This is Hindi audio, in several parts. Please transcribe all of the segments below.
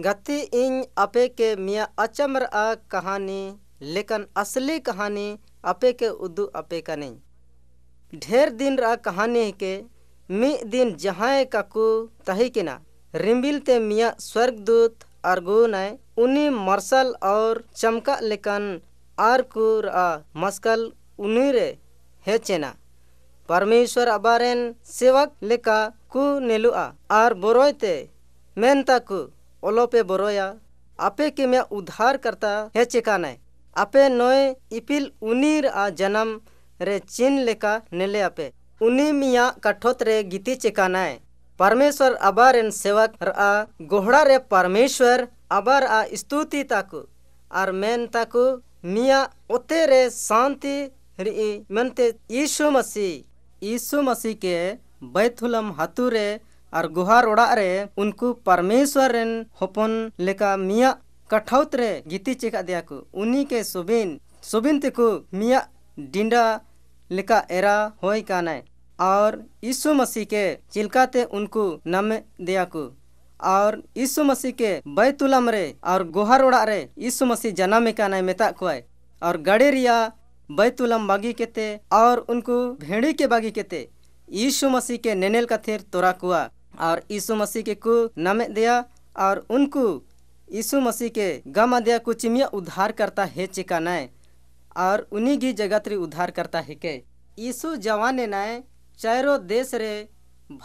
गति इन अपे के मिया अचमर आ कहानी लेकिन असली कहानी अपे के उदू अपे का नहीं ढेर दिन रा कहानी के मी दिन जहाँ काकू तही किना रिम्बिल ते मिया स्वर्गदूत अर्गुन है उन्हीं मर्सल और चमका लेकिन आरकुर आ मस्कल उन्हीं रे है चेना परमेश्वर अबारेन सेवक लेका कु नेलुआ आर बोरोते मेनता कु ᱚᱞᱚᱯᱮ ᱵᱚᱨᱚᱭᱟ ᱟᱯᱮ ᱠᱮ ᱢᱮ ᱩᱫᱷᱟᱨ ᱠᱟᱨᱛᱟ ᱦᱮ ᱪᱮᱠᱟᱱᱟᱭ आपे नोए इपिल उनीर आ जन्म रे चिन लेका नेले आपे उन्हीं मिया कठोत रे गीति चिकानाए परमेश्वर अबार एन सेवक आ गोहड़ा रे परमेश्वर अबार आ स्तुति ताकु आर मेन ताकु मिया ओते रे शांति मनते यीशु मसीह यीशु मसीह के बैथुलम हतुरे रे और गुहार ओड़ा रे उनको परमेश्वर रेन होपन लेका मिया कठौत रे गीति चेका दिया को उन्हीं के सुबिन सुबिन तेको मिया डिंडा लेका एरा होय कानाय और यीशु मसीह के चिलकाते उनको नाम दिया को और यीशु मसीह के बैतुलम रे और गुहार ओड़ा रे यीशु मसीह जन्म कानाय मेता कोय और गड़े रिया बैतुलम बागी केते और उनको भेड़ी के बागी केते यीशु मसीह के नेनेल का तोरा कुआ और यीशु मसीह के कु नम दिया और उनको यीशु मसीह के गम दिया कुछ में उद्धार करता है चिका चिकानाए और उन्हीं की जगत रे उद्धार करता है के यीशु जवान नाय चारों देश रे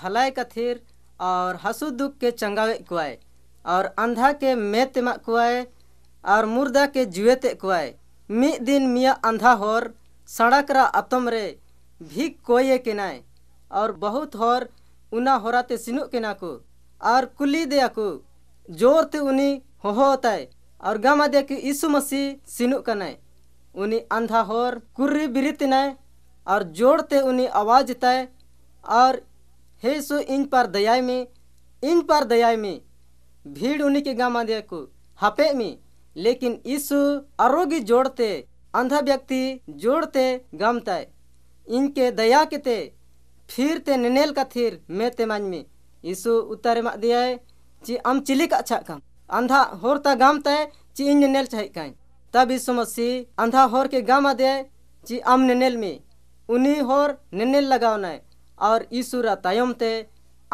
भलाई कथिर और हसु दुख के चंगावे कुआए और अंधा के मेत मा कुआए और मुर्दा के जुएत कुआए मिद दिन मिया अंधा होर सड़क रा अतम रे भी कोई किनाए और बहुत होर उना होराते सिनुक केना को और कुली दिया को जोर ते उनी होता है और गामा दे ईसु मसी मसीह सिनुक कनाय उनी अंधा होर कुर्री बिरित नाय और जोर ते उनी आवाज तय और हे सो इन पर दयाय में इन पर दयाय में भीड़ उनी के गामा दे को हपे में लेकिन ईसु आरोगी जोड़ते अंधा व्यक्ति जोड़ते गमता इनके दया के ते फिर ते नेनेल का थिर में ते मान में यीशु उत्तर मा दिया है ची अम चिली का अच्छा काम अंधा होर ता गाम ते ची इन नेनेल चाहिए काई तब यीशु मसीह अंधा होर के गाम दे ची अम नेनेल में उन्हीं होर नेनेल लगाओ है और यीशु रा तयम ते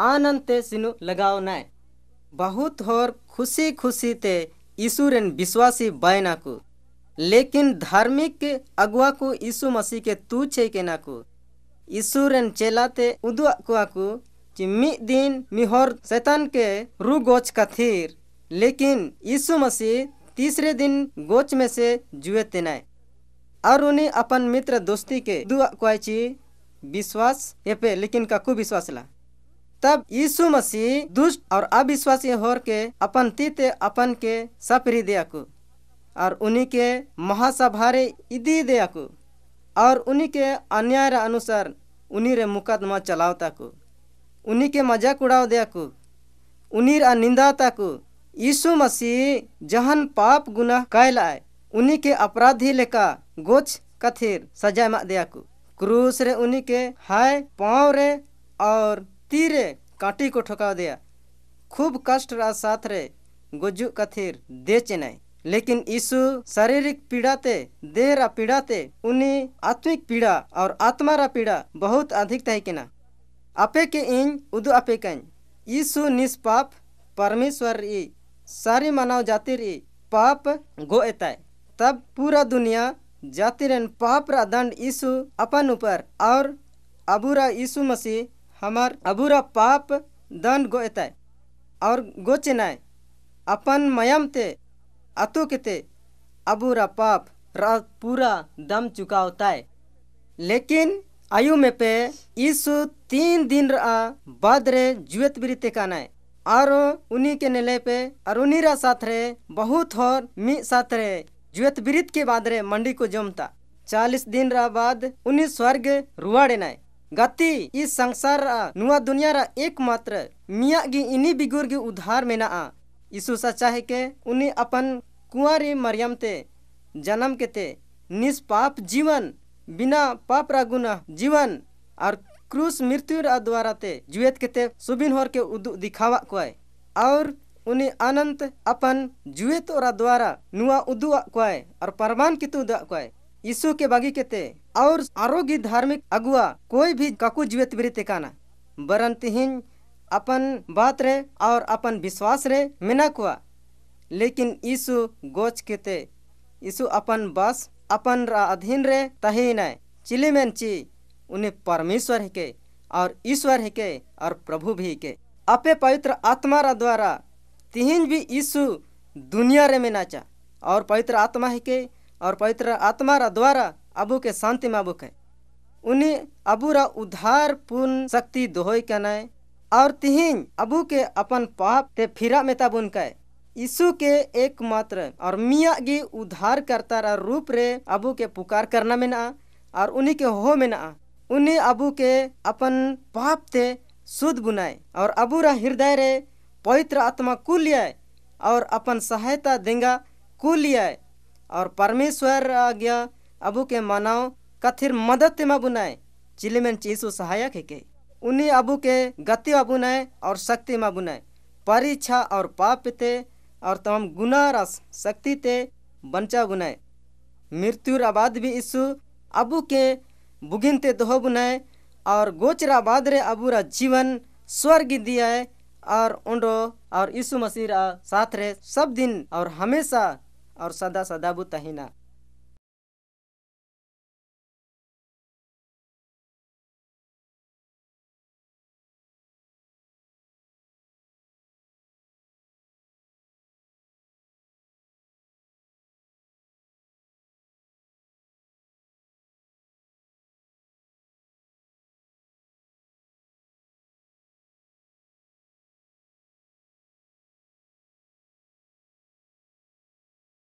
आनंद ते सिनु लगाओ है बहुत होर खुशी खुशी ते यीशु रेन विश्वासी बायना को लेकिन धार्मिक अगुआ को यीशु मसीह के तू छे के ना को ᱤᱥᱩ ᱨᱮᱱ ᱪᱮᱞᱟ ᱛᱮ ᱩᱫᱩᱜ ᱠᱚᱣᱟ कि मिद दिन मिहोर शैतान के रू गोच का थीर लेकिन यीशु मसीह तीसरे दिन गोच में से जुए तेनाए और उन्हें अपन मित्र दोस्ती के दुआ क्वाची विश्वास ये पे लेकिन काकू विश्वास ला तब यीशु मसीह दुष्ट और अविश्वासी होर के अपन तीते अपन के सपरी दिया को और उन्हीं के महासभारे इदी दिया को और उन्हीं के अन्याय अनुसार उन्हीं रे मुकदमा को उन्हीं के मजाक उड़ाव को उन्हीं आ को यीशु मसीह जहन पाप गुना कैल आए उन्हीं के अपराधी लेका गोछ कथिर सजा मा को क्रूस रे उन्हीं के हाय पाँव रे और तीरे काटी को ठोका दिया खूब कष्ट रा साथ रे गुजु कथिर दे चेनाई लेकिन यीशु शारीरिक पीड़ा ते देह रा पीड़ा ते उन्हें आत्मिक पीड़ा और आत्मा रा पीड़ा बहुत अधिक तय किना आपे के इन उदु अपे कन यीशु निष्पाप परमेश्वर ई सारी मानव जातिर ई पाप गो एताय तब पूरा दुनिया जातिर एन पाप रा दंड यीशु अपन ऊपर और अबूरा यीशु मसीह हमार अबूरा पाप दंड गो एताय और गो चिनाय अपन मयम ते अतो केते अबूरा पाप रात पूरा दम चुका होता है लेकिन आयु में पे ईसु तीन दिन बाद रे जुएत बिरते काना है और उन्हीं के नेले पे और उन्हीं रा साथ रे बहुत और मी साथ रे जुएत बिरित के बाद रे मंडी को जमता चालीस दिन रा बाद उन्हीं स्वर्ग रुआड़े नाय गति इस संसार नुआ दुनिया रा एकमात्र मिया गी इन्हीं बिगुर गी उधार में ना आ यीशु सच्चाई के उन्हें अपन कुंवारी मरियम ते जन्म के ते निष्पाप जीवन बिना पाप रा जीवन और क्रूस मृत्यु द्वारा ते जुएत के ते सुबिन होर के उदु दिखावा को और उन्हें अनंत अपन जुएत और द्वारा नुआ उदू को और परमान कितु को यीशु के बागी के ते और आरोग्य धार्मिक अगुआ कोई भी काकू जुएत बिरते काना बरन तिहिन अपन बात रे और अपन विश्वास रे कुआ लेकिन यीशु गोच ते यीशु अपन बस अपन अधीन रे तही न चिले में ची उन्हें परमेश्वर है के और ईश्वर है के और प्रभु भी के अपे पवित्र आत्मा रा द्वारा तिहिन भी यीशु दुनिया रे में नाचा और पवित्र आत्मा है के और पवित्र आत्मा रा द्वारा अबू के शांति में अबू के उन्हें अबू रा उद्धार पूर्ण शक्ति दोहे के नए और तिहिंग अबू के अपन पाप ते फिरा में तब उनका यीशु के एकमात्र और मिया की उधार करता रा रूप रे अबू के पुकार करना में ना और उन्हीं के हो में ना उन्हें अबू के अपन पाप ते शुद्ध बुनाए और अबू रा हृदय रे पवित्र आत्मा को लिया और अपन सहायता देंगा को लिया और परमेश्वर आ गया अबू के मानव कथिर मदद ते मा बुनाए चिलमेन चीसु सहायक है के उन्हीं अबू के गति अबुनय और शक्ति मबुनय परीक्षा और पाप ते और तमाम गुना रस शक्ति ते बंचा बुनाए मृत्यु आबाद भी इसु अबू के बुगिन ते दोह बुनाए और गोचर आबाद रे रा जीवन स्वर्ग दिया और उन्रो और यीशु मसीह साथ रे सब दिन और हमेशा और सदा सदा बुतहिना